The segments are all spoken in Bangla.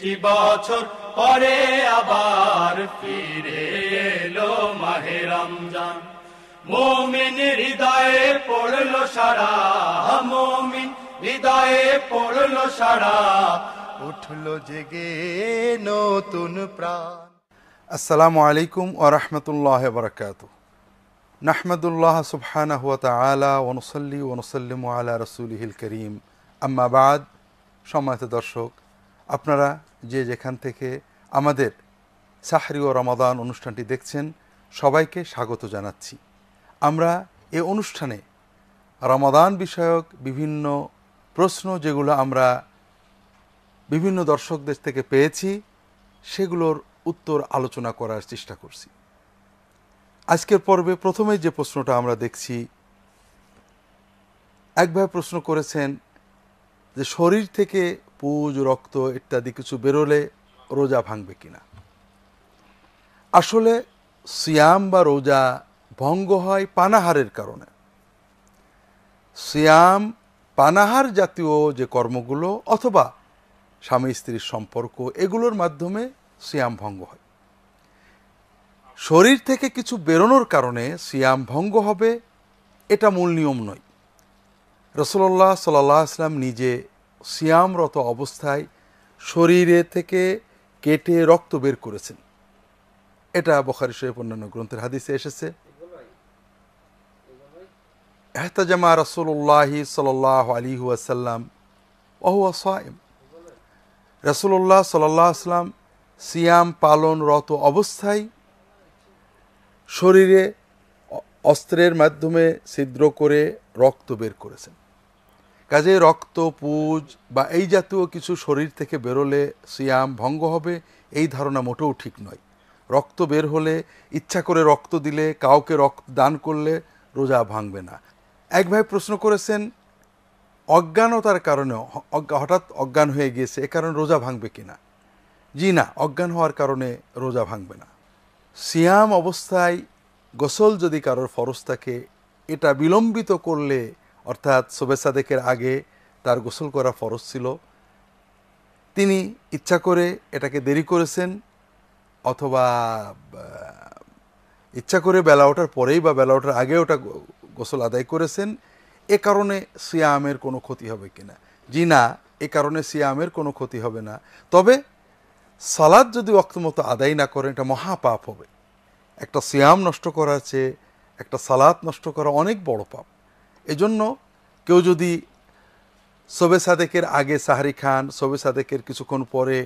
একটি বছর পরে আবার ফিরে এলো মাহে রমজান মোমিন হৃদয়ে পড়ল সারা মোমিন হৃদয়ে পড়ল সারা উঠল জেগে নতুন প্রাণ আসসালামু আলাইকুম ও রহমতুল্লাহ বরকাত নাহমদুল্লাহ সুবহান হুয়া তালা ওনসল্লি ওনসল্লিম আলা রসুলহিল করিম আম্মাবাদ সম্মানিত দর্শক আপনারা যে যেখান থেকে আমাদের সাহারি ও রমাদান অনুষ্ঠানটি দেখছেন সবাইকে স্বাগত জানাচ্ছি আমরা এ অনুষ্ঠানে রমাদান বিষয়ক বিভিন্ন প্রশ্ন যেগুলো আমরা বিভিন্ন দর্শকদের থেকে পেয়েছি সেগুলোর উত্তর আলোচনা করার চেষ্টা করছি আজকের পর্বে প্রথমে যে প্রশ্নটা আমরা দেখছি একভাবে প্রশ্ন করেছেন যে শরীর থেকে পুজ রক্ত ইত্যাদি কিছু বেরোলে রোজা ভাঙবে কিনা আসলে সিয়াম বা রোজা ভঙ্গ হয় পানাহারের কারণে সিয়াম পানাহার জাতীয় যে কর্মগুলো অথবা স্বামী স্ত্রীর সম্পর্ক এগুলোর মাধ্যমে সিয়াম ভঙ্গ হয় শরীর থেকে কিছু বেরোনোর কারণে সিয়াম ভঙ্গ হবে এটা মূল নিয়ম নয় রসুল্লাহ সাল্লাম আসলাম নিজে সিয়ামরত অবস্থায় শরীরে থেকে কেটে রক্ত বের করেছেন এটা বখারি শরীফ অন্যান্য গ্রন্থের হাদিসে এসেছে এহতাজামা রসুল্লাহি সাল্লাহ আলী আসাল্লাম অহুয়া সায়েম রসুল্লাহ সাল্লাহ সিয়াম পালনরত অবস্থায় শরীরে অস্ত্রের মাধ্যমে ছিদ্র করে রক্ত বের করেছেন কাজে রক্ত পুজ বা এই জাতীয় কিছু শরীর থেকে বেরোলে সিয়াম ভঙ্গ হবে এই ধারণা মোটেও ঠিক নয় রক্ত বের হলে ইচ্ছা করে রক্ত দিলে কাউকে রক্ত দান করলে রোজা ভাঙবে না এক ভাই প্রশ্ন করেছেন অজ্ঞানতার কারণে হঠাৎ অজ্ঞান হয়ে গিয়েছে এ কারণে রোজা ভাঙবে কি না জি না অজ্ঞান হওয়ার কারণে রোজা ভাঙবে না সিয়াম অবস্থায় গোসল যদি কারোর ফরজ থাকে এটা বিলম্বিত করলে অর্থাৎ শুভে সাদেকের আগে তার গোসল করা ফরজ ছিল তিনি ইচ্ছা করে এটাকে দেরি করেছেন অথবা ইচ্ছা করে বেলা ওঠার পরেই বা বেলা ওঠার আগে ওটা গোসল আদায় করেছেন এ কারণে সিয়ামের কোনো ক্ষতি হবে কিনা জি না এ কারণে সিয়ামের কোনো ক্ষতি হবে না তবে সালাদ যদি মতো আদায় না করেন এটা মহাপাপ হবে একটা সিয়াম নষ্ট করা চেয়ে একটা সালাদ নষ্ট করা অনেক বড় পাপ এজন্য কেউ যদি সবে সাদেকের আগে সাহারি খান সবে সাদেকের কিছুক্ষণ পরে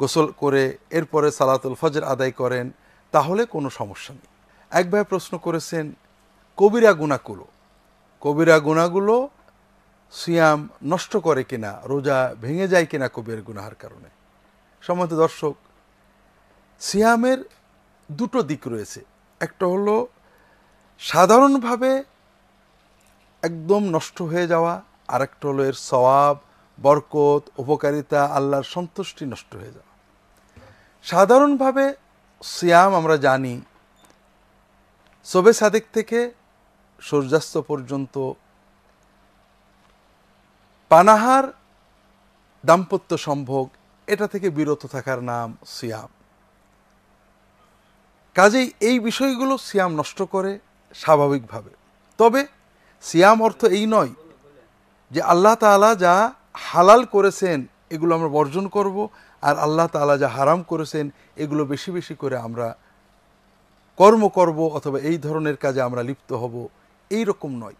গোসল করে এরপরে সালাতুল ফজর আদায় করেন তাহলে কোনো সমস্যা নেই এক ভাই প্রশ্ন করেছেন কবিরা গুণাগুলো কবিরা গুণাগুলো সিয়াম নষ্ট করে কিনা রোজা ভেঙে যায় কিনা কবির গুনাহার কারণে সম্মত দর্শক সিয়ামের দুটো দিক রয়েছে একটা হলো সাধারণভাবে একদম নষ্ট হয়ে যাওয়া আরেকটা হলো এর সওয়াব বরকত উপকারিতা আল্লাহর সন্তুষ্টি নষ্ট হয়ে যাওয়া সাধারণভাবে সিয়াম আমরা জানি সবে সাদেক থেকে সূর্যাস্ত পর্যন্ত পানাহার দাম্পত্য সম্ভোগ এটা থেকে বিরত থাকার নাম সিয়াম কাজেই এই বিষয়গুলো সিয়াম নষ্ট করে স্বাভাবিকভাবে তবে সিয়াম অর্থ এই নয় যে আল্লাহ তালা যা হালাল করেছেন এগুলো আমরা বর্জন করব আর আল্লাহ তালা যা হারাম করেছেন এগুলো বেশি বেশি করে আমরা কর্ম করব অথবা এই ধরনের কাজে আমরা লিপ্ত হব এই রকম নয়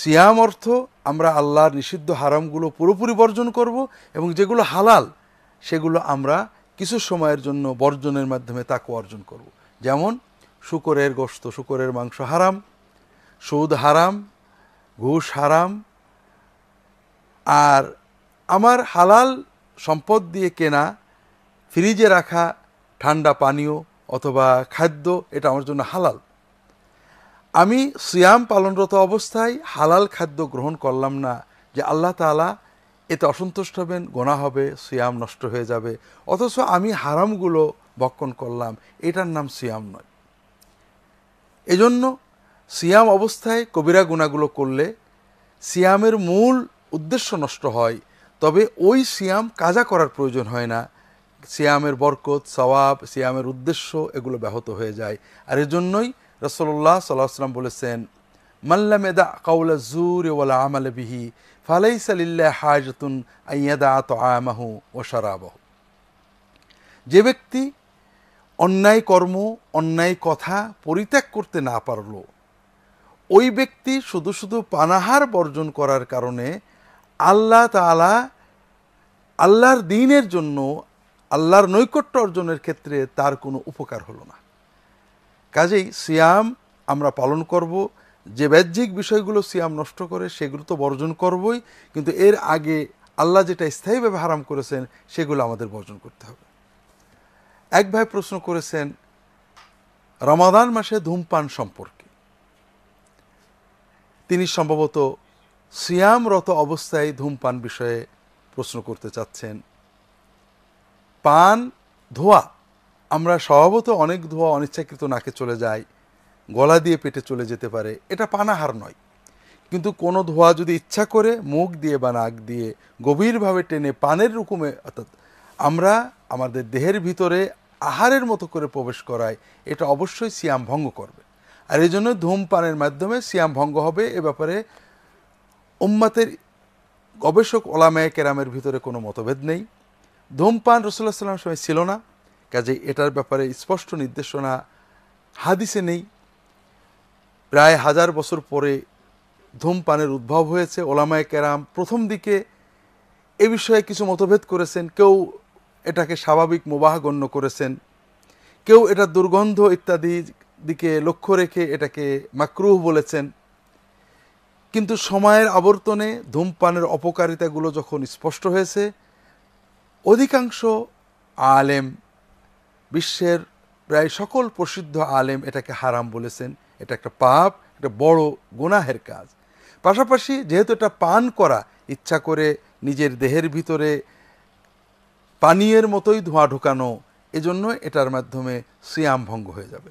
সিয়াম অর্থ আমরা আল্লাহর নিষিদ্ধ হারামগুলো পুরোপুরি বর্জন করব এবং যেগুলো হালাল সেগুলো আমরা কিছু সময়ের জন্য বর্জনের মাধ্যমে তাকে অর্জন করব যেমন শুকরের গোস্ত শুকরের মাংস হারাম সুদ হারাম ঘুষ হারাম আর আমার হালাল সম্পদ দিয়ে কেনা ফ্রিজে রাখা ঠান্ডা পানীয় অথবা খাদ্য এটা আমার জন্য হালাল আমি সিয়াম পালনরত অবস্থায় হালাল খাদ্য গ্রহণ করলাম না যে আল্লাহ তালা এতে অসন্তুষ্ট হবেন গোনা হবে সিয়াম নষ্ট হয়ে যাবে অথচ আমি হারামগুলো বক্ষণ করলাম এটার নাম সিয়াম নয় এজন্য সিয়াম অবস্থায় কবিরা গুণাগুলো করলে সিয়ামের মূল উদ্দেশ্য নষ্ট হয় তবে ওই সিয়াম কাজা করার প্রয়োজন হয় না সিয়ামের বরকত সওয়াব সিয়ামের উদ্দেশ্য এগুলো ব্যাহত হয়ে যায় আর এজন্যই রসল্লাহ সাল্লাহাম বলেছেন মাল্লামেদা কাউলা জুর ওয়ালা আমাল বিহি ফালাই সালিল্লা হাজতুন আইয়াদা আত আমাহু ও সারাবহ যে ব্যক্তি অন্যায় কর্ম অন্যায় কথা পরিত্যাগ করতে না পারলো ওই ব্যক্তি শুধু শুধু পানাহার বর্জন করার কারণে আল্লাহ তালা আল্লাহর দিনের জন্য আল্লাহর নৈকট্য অর্জনের ক্ষেত্রে তার কোনো উপকার হলো না কাজেই সিয়াম আমরা পালন করব যে বাহ্যিক বিষয়গুলো সিয়াম নষ্ট করে সেগুলো তো বর্জন করবই কিন্তু এর আগে আল্লাহ যেটা স্থায়ীভাবে হারাম করেছেন সেগুলো আমাদের বর্জন করতে হবে এক ভাই প্রশ্ন করেছেন রমাদান মাসে ধূমপান সম্পর্কে তিনি সম্ভবত সিয়ামরত অবস্থায় ধূমপান বিষয়ে প্রশ্ন করতে চাচ্ছেন পান ধোয়া আমরা স্বভাবত অনেক ধোয়া অনিচ্ছাকৃত নাকে চলে যায় গলা দিয়ে পেটে চলে যেতে পারে এটা পানাহার নয় কিন্তু কোনো ধোয়া যদি ইচ্ছা করে মুখ দিয়ে বা নাক দিয়ে গভীরভাবে টেনে পানের রকমে অর্থাৎ আমরা আমাদের দেহের ভিতরে আহারের মতো করে প্রবেশ করায় এটা অবশ্যই সিয়াম ভঙ্গ করবে আর এই জন্য ধূমপানের মাধ্যমে সিয়াম ভঙ্গ হবে এ ব্যাপারে উম্মাতের গবেষক ওলামায় কেরামের ভিতরে কোনো মতভেদ নেই ধূমপান রসুল্লাহ সাল্লাম সময় ছিল না কাজে এটার ব্যাপারে স্পষ্ট নির্দেশনা হাদিসে নেই প্রায় হাজার বছর পরে ধূমপানের উদ্ভব হয়েছে ওলামায় কেরাম প্রথম দিকে এ বিষয়ে কিছু মতভেদ করেছেন কেউ এটাকে স্বাভাবিক মোবাহ গণ্য করেছেন কেউ এটা দুর্গন্ধ ইত্যাদি দিকে লক্ষ্য রেখে এটাকে মাকরুহ বলেছেন কিন্তু সময়ের আবর্তনে ধূমপানের অপকারিতাগুলো যখন স্পষ্ট হয়েছে অধিকাংশ আলেম বিশ্বের প্রায় সকল প্রসিদ্ধ আলেম এটাকে হারাম বলেছেন এটা একটা পাপ একটা বড় গুনাহের কাজ পাশাপাশি যেহেতু এটা পান করা ইচ্ছা করে নিজের দেহের ভিতরে পানীয়ের মতোই ধোঁয়া ঢুকানো এজন্য এটার মাধ্যমে সিয়াম ভঙ্গ হয়ে যাবে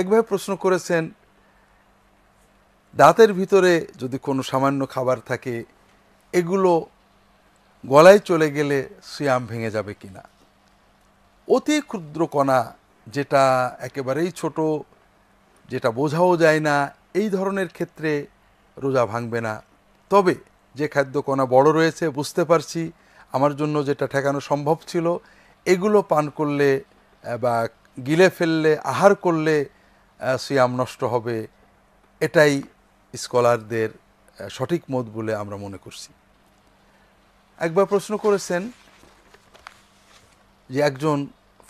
একভাবে প্রশ্ন করেছেন দাঁতের ভিতরে যদি কোনো সামান্য খাবার থাকে এগুলো গলায় চলে গেলে সিয়াম ভেঙে যাবে কি না অতি ক্ষুদ্র কণা যেটা একেবারেই ছোট যেটা বোঝাও যায় না এই ধরনের ক্ষেত্রে রোজা ভাঙবে না তবে যে খাদ্য কণা বড় রয়েছে বুঝতে পারছি আমার জন্য যেটা ঠেকানো সম্ভব ছিল এগুলো পান করলে বা গিলে ফেললে আহার করলে সিয়াম নষ্ট হবে এটাই স্কলারদের সঠিক মত বলে আমরা মনে করছি একবার প্রশ্ন করেছেন যে একজন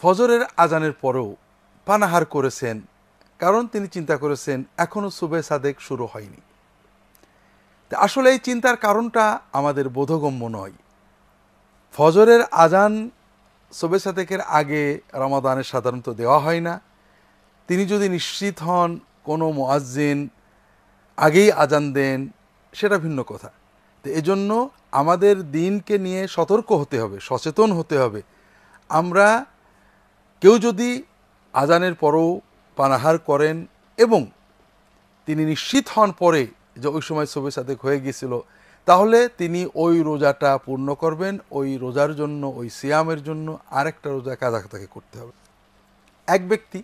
ফজরের আজানের পরেও পানাহার করেছেন কারণ তিনি চিন্তা করেছেন এখনও সুবে সাদেক শুরু হয়নি আসলে এই চিন্তার কারণটা আমাদের বোধগম্য নয় ফজরের আজান সুবে সাদেকের আগে রমাদানের সাধারণত দেওয়া হয় না তিনি যদি নিশ্চিত হন কোনো মোয়াজ্জিন আগেই আজান দেন সেটা ভিন্ন কথা তো এজন্য আমাদের দিনকে নিয়ে সতর্ক হতে হবে সচেতন হতে হবে আমরা কেউ যদি আজানের পরও পানাহার করেন এবং তিনি নিশ্চিত হন পরে যে ওই সময় সবে সাথে হয়ে গিয়েছিল তাহলে তিনি ওই রোজাটা পূর্ণ করবেন ওই রোজার জন্য ওই সিয়ামের জন্য আরেকটা রোজা কাজা তাকে করতে হবে এক ব্যক্তি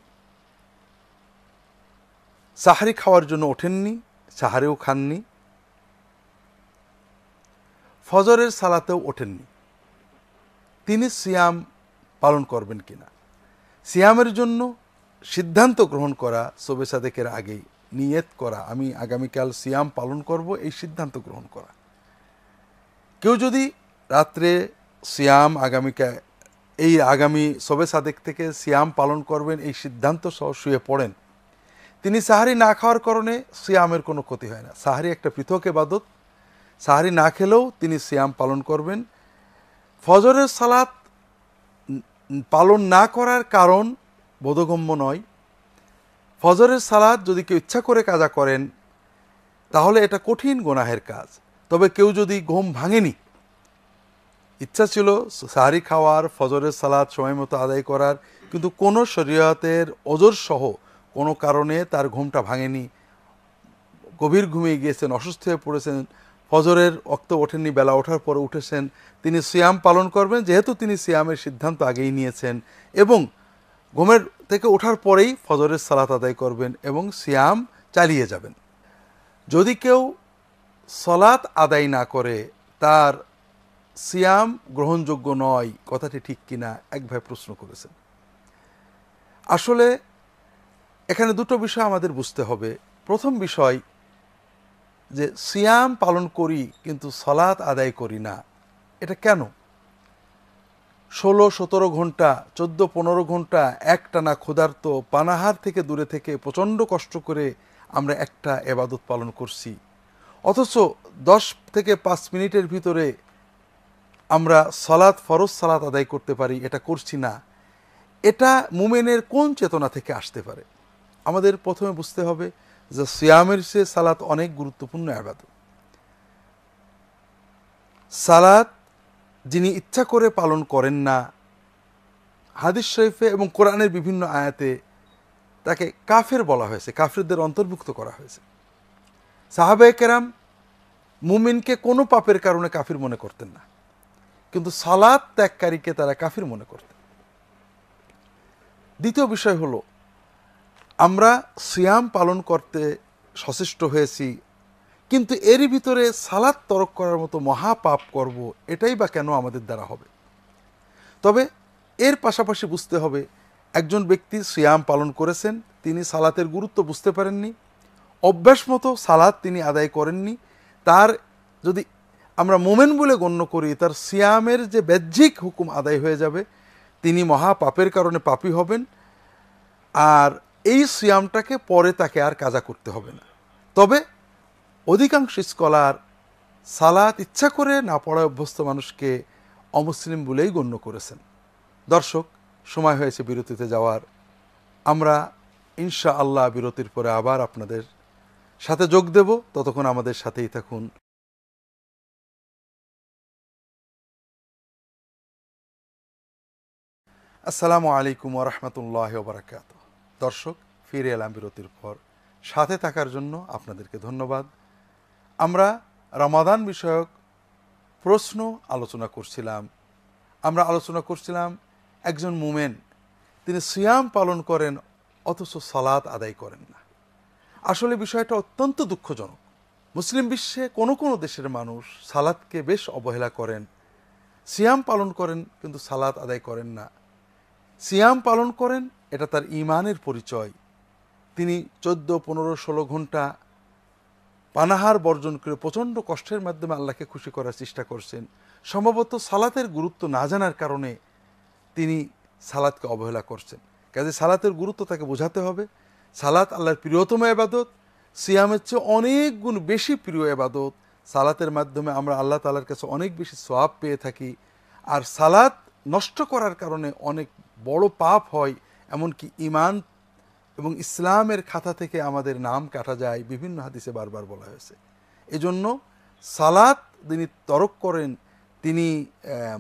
সাহারি খাওয়ার জন্য ওঠেননি সাহারেও খাননি ফজরের সালাতেও ওঠেননি তিনি সিয়াম পালন করবেন কিনা সিয়ামের জন্য সিদ্ধান্ত গ্রহণ করা সোবে সাদেকের আগেই নিয়ত করা আমি আগামীকাল সিয়াম পালন করব এই সিদ্ধান্ত গ্রহণ করা কেউ যদি রাত্রে সিয়াম আগামীকাল এই আগামী সবে সাদেক থেকে সিয়াম পালন করবেন এই সিদ্ধান্ত সহ শুয়ে পড়েন তিনি সাহারি না খাওয়ার কারণে সিয়ামের কোনো ক্ষতি হয় না সাহারি একটা পৃথক এবাদত সাহারি না খেলেও তিনি সিয়াম পালন করবেন ফজরের সালাত পালন না করার কারণ বোধগম্য নয় ফজরের সালাদ যদি কেউ ইচ্ছা করে কাজা করেন তাহলে এটা কঠিন গোনাহের কাজ তবে কেউ যদি ঘুম ভাঙেনি ইচ্ছা ছিল সাহারি খাওয়ার ফজরের সালাদ সময় মতো আদায় করার কিন্তু কোনো শরীয়তের অজরসহ সহ কোনো কারণে তার ঘুমটা ভাঙেনি গভীর ঘুমিয়ে গিয়েছেন অসুস্থ হয়ে পড়েছেন ফজরের অক্ত ওঠেননি বেলা ওঠার পর উঠেছেন তিনি সিয়াম পালন করবেন যেহেতু তিনি সিয়ামের সিদ্ধান্ত আগেই নিয়েছেন এবং ঘুমের থেকে ওঠার পরেই ফজরের সালাত আদায় করবেন এবং সিয়াম চালিয়ে যাবেন যদি কেউ সলাত আদায় না করে তার সিয়াম গ্রহণযোগ্য নয় কথাটি ঠিক কিনা একভাবে প্রশ্ন করেছেন আসলে এখানে দুটো বিষয় আমাদের বুঝতে হবে প্রথম বিষয় যে সিয়াম পালন করি কিন্তু সলাৎ আদায় করি না এটা কেন ষোলো সতেরো ঘন্টা চোদ্দ পনেরো ঘন্টা একটানা ক্ষুধার্ত পানাহার থেকে দূরে থেকে প্রচণ্ড কষ্ট করে আমরা একটা এবাদত পালন করছি অথচ দশ থেকে পাঁচ মিনিটের ভিতরে আমরা সলাৎ ফরজ সালাত আদায় করতে পারি এটা করছি না এটা মুমেনের কোন চেতনা থেকে আসতে পারে আমাদের প্রথমে বুঝতে হবে যে সিয়ামের সে সালাত অনেক গুরুত্বপূর্ণ আবাদ সালাত যিনি ইচ্ছা করে পালন করেন না হাদিস শরীফে এবং কোরআনের বিভিন্ন আয়াতে তাকে কাফের বলা হয়েছে কাফেরদের অন্তর্ভুক্ত করা হয়েছে সাহাবে কেরাম মুমিনকে কোনো পাপের কারণে কাফির মনে করতেন না কিন্তু সালাদ ত্যাগকারীকে তারা কাফির মনে করতেন দ্বিতীয় বিষয় হলো আমরা সিয়াম পালন করতে সচেষ্ট হয়েছি কিন্তু এরই ভিতরে সালাদ তরক করার মতো মহাপাপ করব এটাই বা কেন আমাদের দ্বারা হবে তবে এর পাশাপাশি বুঝতে হবে একজন ব্যক্তি সিয়াম পালন করেছেন তিনি সালাতের গুরুত্ব বুঝতে পারেননি অভ্যাস মতো সালাদ তিনি আদায় করেননি তার যদি আমরা মোমেন বলে গণ্য করি তার সিয়ামের যে বাহ্যিক হুকুম আদায় হয়ে যাবে তিনি মহাপাপের কারণে পাপি হবেন আর এই সিয়ামটাকে পরে তাকে আর কাজা করতে হবে না তবে অধিকাংশ স্কলার সালাত ইচ্ছা করে না পড়ায় অভ্যস্ত মানুষকে অমুসলিম বলেই গণ্য করেছেন দর্শক সময় হয়েছে বিরতিতে যাওয়ার আমরা ইনশা আল্লাহ বিরতির পরে আবার আপনাদের সাথে যোগ দেব ততক্ষণ আমাদের সাথেই থাকুন আসসালামু আলাইকুম ওরহমতুল্লাহ বারকাতু দর্শক ফিরে এলাম বিরতির পর সাথে থাকার জন্য আপনাদেরকে ধন্যবাদ আমরা রমাদান বিষয়ক প্রশ্ন আলোচনা করছিলাম আমরা আলোচনা করছিলাম একজন মুমেন তিনি সিয়াম পালন করেন অথচ সালাদ আদায় করেন না আসলে বিষয়টা অত্যন্ত দুঃখজনক মুসলিম বিশ্বে কোনো কোনো দেশের মানুষ সালাদকে বেশ অবহেলা করেন সিয়াম পালন করেন কিন্তু সালাত আদায় করেন না সিয়াম পালন করেন এটা তার ইমানের পরিচয় তিনি চোদ্দ পনেরো ষোলো ঘন্টা পানাহার বর্জন করে প্রচণ্ড কষ্টের মাধ্যমে আল্লাহকে খুশি করার চেষ্টা করছেন সম্ভবত সালাতের গুরুত্ব না জানার কারণে তিনি সালাদকে অবহেলা করছেন কাজে সালাতের গুরুত্ব তাকে বোঝাতে হবে সালাত আল্লাহর প্রিয়তম এবাদত সিয়ামের চেয়ে অনেক গুণ বেশি প্রিয় এবাদত সালাতের মাধ্যমে আমরা আল্লাহ তালার কাছে অনেক বেশি সোয়াব পেয়ে থাকি আর সালাত নষ্ট করার কারণে অনেক বড় পাপ হয় এমনকি ইমান এবং ইসলামের খাতা থেকে আমাদের নাম কাটা যায় বিভিন্ন হাদিসে বারবার বলা হয়েছে এজন্য সালাত তিনি তরক করেন তিনি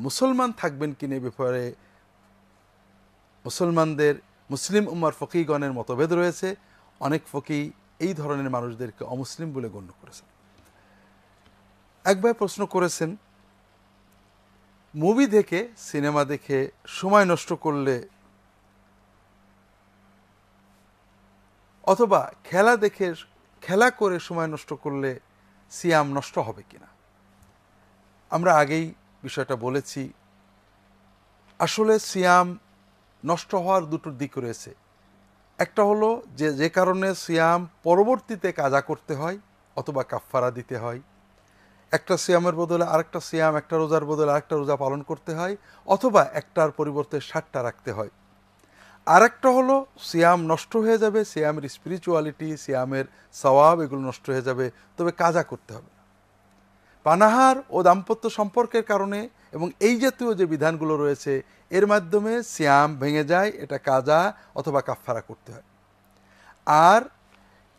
মুসলমান থাকবেন কিনে ব্যাপারে মুসলমানদের মুসলিম উম্মার ফকিগণের মতভেদ রয়েছে অনেক ফকি এই ধরনের মানুষদেরকে অমুসলিম বলে গণ্য করেছেন একবার প্রশ্ন করেছেন মুভি দেখে সিনেমা দেখে সময় নষ্ট করলে অথবা খেলা দেখে খেলা করে সময় নষ্ট করলে সিয়াম নষ্ট হবে কিনা আমরা আগেই বিষয়টা বলেছি আসলে সিয়াম নষ্ট হওয়ার দুটো দিক রয়েছে একটা হলো যে যে কারণে সিয়াম পরবর্তীতে কাজা করতে হয় অথবা কাফফারা দিতে হয় একটা সিয়ামের বদলে আরেকটা সিয়াম একটা রোজার বদলে আরেকটা রোজা পালন করতে হয় অথবা একটার পরিবর্তে ষাটটা রাখতে হয় আরেকটা হলো সিয়াম নষ্ট হয়ে যাবে সিয়ামের স্পিরিচুয়ালিটি সিয়ামের সওয়াব এগুলো নষ্ট হয়ে যাবে তবে কাজা করতে হবে পানাহার ও দাম্পত্য সম্পর্কের কারণে এবং এই জাতীয় যে বিধানগুলো রয়েছে এর মাধ্যমে সিয়াম ভেঙে যায় এটা কাজা অথবা কাফফারা করতে হয় আর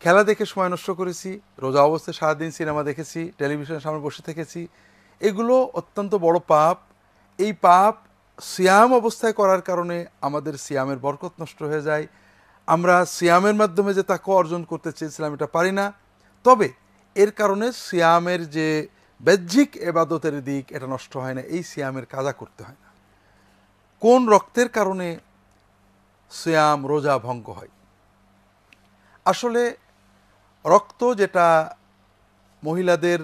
খেলা দেখে সময় নষ্ট করেছি রোজা অবস্থায় সারাদিন সিনেমা দেখেছি টেলিভিশনের সামনে বসে থেকেছি এগুলো অত্যন্ত বড় পাপ এই পাপ সিয়াম অবস্থায় করার কারণে আমাদের সিয়ামের বরকত নষ্ট হয়ে যায় আমরা সিয়ামের মাধ্যমে যে তাকে অর্জন করতে চেয়েছিলাম এটা পারি না তবে এর কারণে সিয়ামের যে বাহ্যিক এবাদতের দিক এটা নষ্ট হয় না এই সিয়ামের কাজা করতে হয় না কোন রক্তের কারণে সিয়াম রোজা ভঙ্গ হয় আসলে রক্ত যেটা মহিলাদের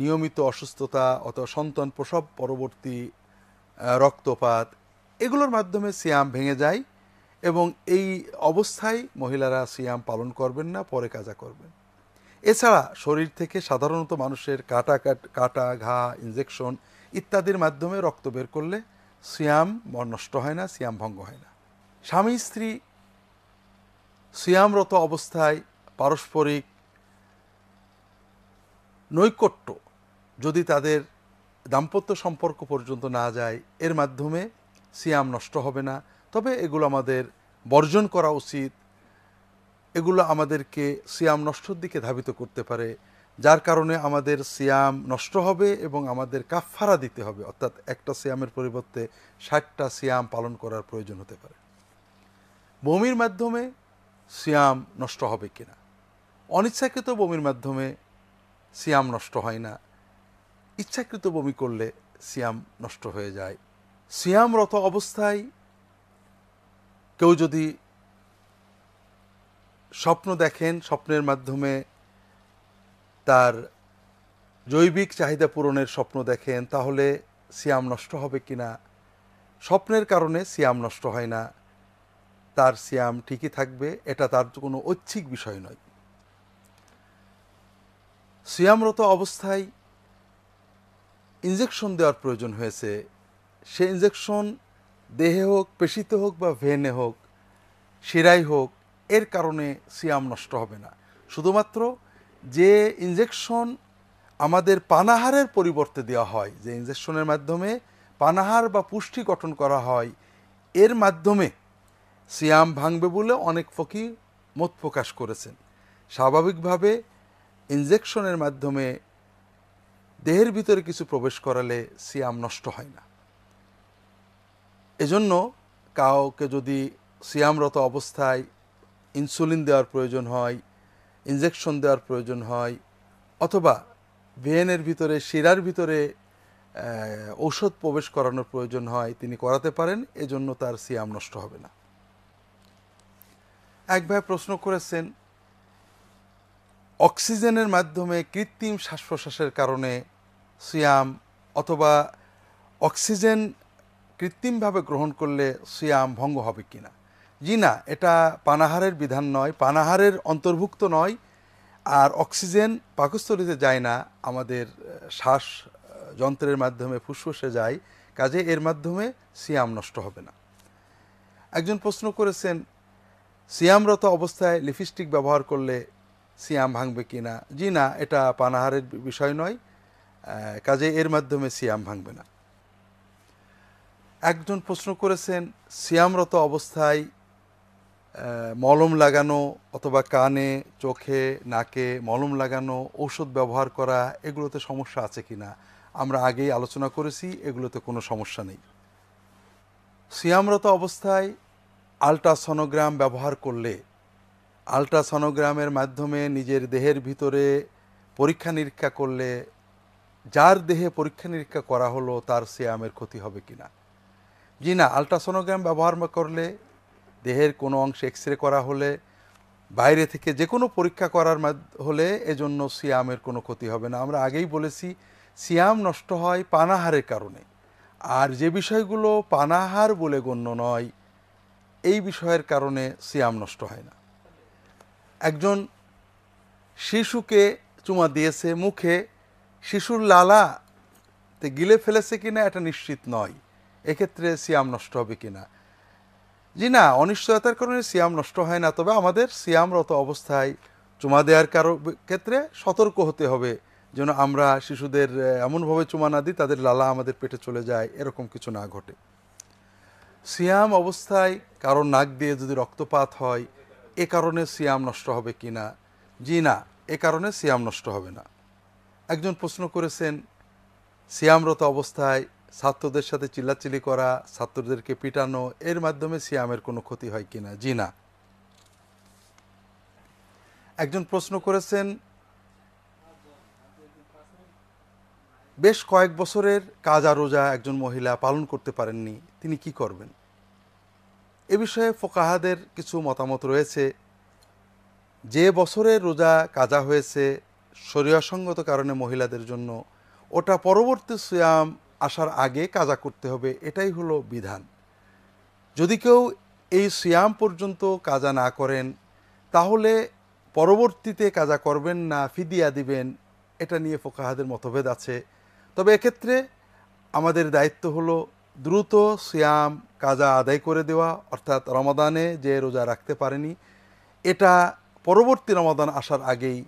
নিয়মিত অসুস্থতা অথবা সন্তান প্রসব পরবর্তী রক্তপাত এগুলোর মাধ্যমে সিয়াম ভেঙে যায় এবং এই অবস্থায় মহিলারা সিয়াম পালন করবেন না পরে কাজা করবেন এছাড়া শরীর থেকে সাধারণত মানুষের কাটা কাটা ঘা ইনজেকশন ইত্যাদির মাধ্যমে রক্ত বের করলে সিয়াম নষ্ট হয় না সিয়াম ভঙ্গ হয় না স্বামী স্ত্রী সিয়ামরত অবস্থায় পারস্পরিক নৈকট্য যদি তাদের দাম্পত্য সম্পর্ক পর্যন্ত না যায় এর মাধ্যমে সিয়াম নষ্ট হবে না তবে এগুলো আমাদের বর্জন করা উচিত এগুলো আমাদেরকে সিয়াম নষ্টর দিকে ধাবিত করতে পারে যার কারণে আমাদের সিয়াম নষ্ট হবে এবং আমাদের কাফফারা দিতে হবে অর্থাৎ একটা সিয়ামের পরিবর্তে ষাটটা সিয়াম পালন করার প্রয়োজন হতে পারে বমির মাধ্যমে সিয়াম নষ্ট হবে কিনা অনিচ্ছাকৃত বমির মাধ্যমে সিয়াম নষ্ট হয় না ইচ্ছাকৃত বমি করলে সিয়াম নষ্ট হয়ে যায় সিয়ামরত অবস্থায় কেউ যদি স্বপ্ন দেখেন স্বপ্নের মাধ্যমে তার জৈবিক চাহিদা পূরণের স্বপ্ন দেখেন তাহলে সিয়াম নষ্ট হবে কি না স্বপ্নের কারণে সিয়াম নষ্ট হয় না তার সিয়াম ঠিকই থাকবে এটা তার কোনো ঐচ্ছিক বিষয় নয় সিয়ামরত অবস্থায় ইঞ্জেকশন দেওয়ার প্রয়োজন হয়েছে সে ইঞ্জেকশন দেহে হোক পেশিতে হোক বা ভেনে হোক শিরাই হোক এর কারণে সিয়াম নষ্ট হবে না শুধুমাত্র যে ইঞ্জেকশন আমাদের পানাহারের পরিবর্তে দেওয়া হয় যে ইঞ্জেকশনের মাধ্যমে পানাহার বা পুষ্টি গঠন করা হয় এর মাধ্যমে সিয়াম ভাঙবে বলে অনেক ফকি মত প্রকাশ করেছেন স্বাভাবিকভাবে ইনজেকশনের মাধ্যমে দেহের ভিতরে কিছু প্রবেশ করালে সিয়াম নষ্ট হয় না এজন্য কাউকে যদি সিয়ামরত অবস্থায় ইনসুলিন দেওয়ার প্রয়োজন হয় ইনজেকশন দেওয়ার প্রয়োজন হয় অথবা ভেনের ভিতরে শিরার ভিতরে ঔষধ প্রবেশ করানোর প্রয়োজন হয় তিনি করাতে পারেন এজন্য তার সিয়াম নষ্ট হবে না এক ভাই প্রশ্ন করেছেন অক্সিজেনের মাধ্যমে কৃত্রিম শ্বাস প্রশ্বাসের কারণে সিয়াম অথবা অক্সিজেন কৃত্রিমভাবে গ্রহণ করলে সিয়াম ভঙ্গ হবে কি না জি না এটা পানাহারের বিধান নয় পানাহারের অন্তর্ভুক্ত নয় আর অক্সিজেন পাকস্থলিতে যায় না আমাদের শ্বাস যন্ত্রের মাধ্যমে ফুসফুসে যায় কাজে এর মাধ্যমে সিয়াম নষ্ট হবে না একজন প্রশ্ন করেছেন সিয়ামরত অবস্থায় লিপস্টিক ব্যবহার করলে সিয়াম ভাঙবে কি না জি না এটা পানাহারের বিষয় নয় কাজে এর মাধ্যমে সিয়াম ভাঙবে না একজন প্রশ্ন করেছেন সিয়ামরত অবস্থায় মলম লাগানো অথবা কানে চোখে নাকে মলম লাগানো ঔষধ ব্যবহার করা এগুলোতে সমস্যা আছে কি না আমরা আগেই আলোচনা করেছি এগুলোতে কোনো সমস্যা নেই সিয়ামরত অবস্থায় আলট্রাসনোগ্রাম ব্যবহার করলে আলট্রাসনোগ্রামের মাধ্যমে নিজের দেহের ভিতরে পরীক্ষা নিরীক্ষা করলে যার দেহে পরীক্ষা নিরীক্ষা করা হলো তার সিয়ামের ক্ষতি হবে কি না জি না আলট্রাসোনোগ্রাম ব্যবহার করলে দেহের কোনো অংশে এক্স রে করা হলে বাইরে থেকে যে কোনো পরীক্ষা করার হলে এজন্য সিয়ামের কোনো ক্ষতি হবে না আমরা আগেই বলেছি সিয়াম নষ্ট হয় পানাহারের কারণে আর যে বিষয়গুলো পানাহার বলে গণ্য নয় এই বিষয়ের কারণে সিয়াম নষ্ট হয় না একজন শিশুকে চুমা দিয়েছে মুখে শিশুর লালা তে গিলে ফেলেছে কিনা এটা নিশ্চিত নয় এক্ষেত্রে সিয়াম নষ্ট হবে কিনা জি না অনিশ্চয়তার কারণে সিয়াম নষ্ট হয় না তবে আমাদের সিয়ামরত অবস্থায় চুমা দেওয়ার কারো ক্ষেত্রে সতর্ক হতে হবে যেন আমরা শিশুদের এমনভাবে চুমা না দিই তাদের লালা আমাদের পেটে চলে যায় এরকম কিছু না ঘটে সিয়াম অবস্থায় কারো নাক দিয়ে যদি রক্তপাত হয় এ কারণে সিয়াম নষ্ট হবে কি না জি না এ কারণে সিয়াম নষ্ট হবে না একজন প্রশ্ন করেছেন সিয়ামরত অবস্থায় ছাত্রদের সাথে চিল্লাচিলি করা ছাত্রদেরকে পিটানো এর মাধ্যমে সিয়ামের কোনো ক্ষতি হয় কি না জি না একজন প্রশ্ন করেছেন বেশ কয়েক বছরের কাজা রোজা একজন মহিলা পালন করতে পারেননি তিনি কি করবেন এ বিষয়ে ফোকাহাদের কিছু মতামত রয়েছে যে বছরের রোজা কাজা হয়েছে শরীয়সঙ্গত কারণে মহিলাদের জন্য ওটা পরবর্তী সুয়াম আসার আগে কাজা করতে হবে এটাই হলো বিধান যদি কেউ এই সিয়াম পর্যন্ত কাজা না করেন তাহলে পরবর্তীতে কাজা করবেন না ফিদিয়া দিবেন এটা নিয়ে ফোকাহাদের মতভেদ আছে তবে এক্ষেত্রে আমাদের দায়িত্ব হলো দ্রুত সিয়াম কাজা আদায় করে দেওয়া অর্থাৎ রমাদানে যে রোজা রাখতে পারেনি এটা পরবর্তী রমাদান আসার আগেই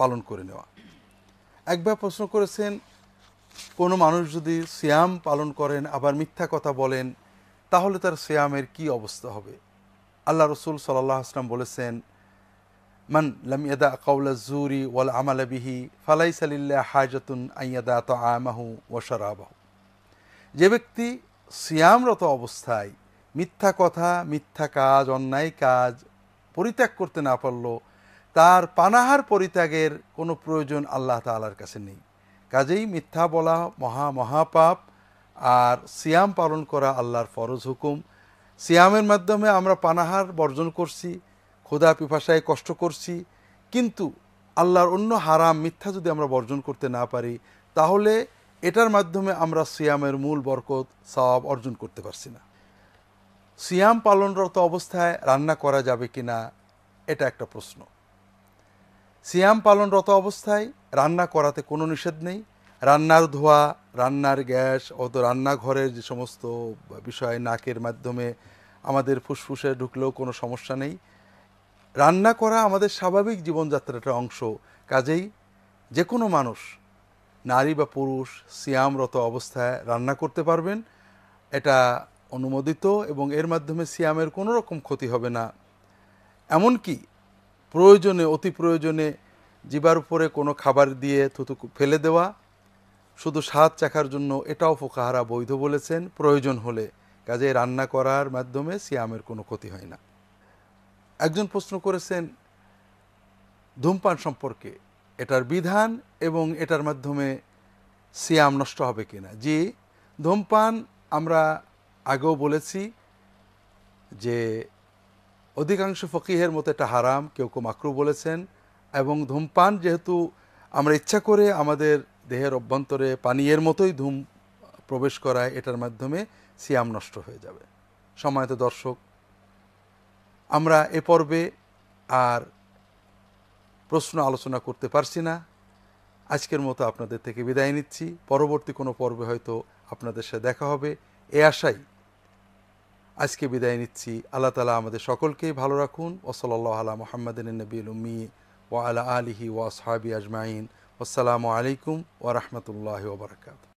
পালন করে নেওয়া একবার প্রশ্ন করেছেন কোনো মানুষ যদি সিয়াম পালন করেন আবার মিথ্যা কথা বলেন তাহলে তার সিয়ামের কি অবস্থা হবে আল্লাহ রসুল সাল্লাহ আসলাম বলেছেন মান লাম ইয়াদা কাউলা জুরি ওয়াল আমালা বিহি ফালাই সালিল্লা হাজাতুন আইয়াদা তো আমাহু সারাবাহু যে ব্যক্তি সিয়ামরত অবস্থায় মিথ্যা কথা মিথ্যা কাজ অন্যায় কাজ পরিত্যাগ করতে না পারল তার পানাহার পরিত্যাগের কোনো প্রয়োজন আল্লাহ তালার কাছে নেই কাজেই মিথ্যা বলা মহা মহাপাপ আর সিয়াম পালন করা আল্লাহর ফরজ হুকুম সিয়ামের মাধ্যমে আমরা পানাহার বর্জন করছি ক্ষুধা পিপাসায় কষ্ট করছি কিন্তু আল্লাহর অন্য হারাম মিথ্যা যদি আমরা বর্জন করতে না পারি তাহলে এটার মাধ্যমে আমরা সিয়ামের মূল বরকত সওয়াব অর্জন করতে পারছি না সিয়াম পালনরত অবস্থায় রান্না করা যাবে কি না এটা একটা প্রশ্ন সিয়াম পালনরত অবস্থায় রান্না করাতে কোনো নিষেধ নেই রান্নার ধোয়া রান্নার গ্যাস অত রান্নাঘরের যে সমস্ত বিষয় নাকের মাধ্যমে আমাদের ফুসফুসে ঢুকলেও কোনো সমস্যা নেই রান্না করা আমাদের স্বাভাবিক জীবনযাত্রাটা অংশ কাজেই যে কোনো মানুষ নারী বা পুরুষ সিয়ামরত অবস্থায় রান্না করতে পারবেন এটা অনুমোদিত এবং এর মাধ্যমে সিয়ামের কোনো রকম ক্ষতি হবে না এমনকি প্রয়োজনে অতি প্রয়োজনে জিবার উপরে কোনো খাবার দিয়ে থুতু ফেলে দেওয়া শুধু স্বাদ চাখার জন্য এটাও ফোকাহারা বৈধ বলেছেন প্রয়োজন হলে কাজে রান্না করার মাধ্যমে সিয়ামের কোনো ক্ষতি হয় না একজন প্রশ্ন করেছেন ধূমপান সম্পর্কে এটার বিধান এবং এটার মাধ্যমে সিয়াম নষ্ট হবে কিনা যে ধূমপান আমরা আগেও বলেছি যে অধিকাংশ ফকিহের মতো এটা হারাম কেউ কেউ মাকরু বলেছেন এবং ধূমপান যেহেতু আমরা ইচ্ছা করে আমাদের দেহের অভ্যন্তরে পানীয়ের মতোই ধূম প্রবেশ করায় এটার মাধ্যমে সিয়াম নষ্ট হয়ে যাবে সময়ত দর্শক আমরা এ পর্বে আর প্রশ্ন আলোচনা করতে পারছি না আজকের মতো আপনাদের থেকে বিদায় নিচ্ছি পরবর্তী কোনো পর্বে হয়তো আপনাদের সাথে দেখা হবে এ আশাই আজকে বিদায় নিচ্ছি আল্লাহ তালা আমাদের সকলকেই ভালো রাখুন ওসলাল আলা মোহাম্মদিন নবীল উম্মি ও আলা ওয়া সাহাবি আজমাইন আসসালামু আলাইকুম ওরহমতুল্লাহ ওবরাকাত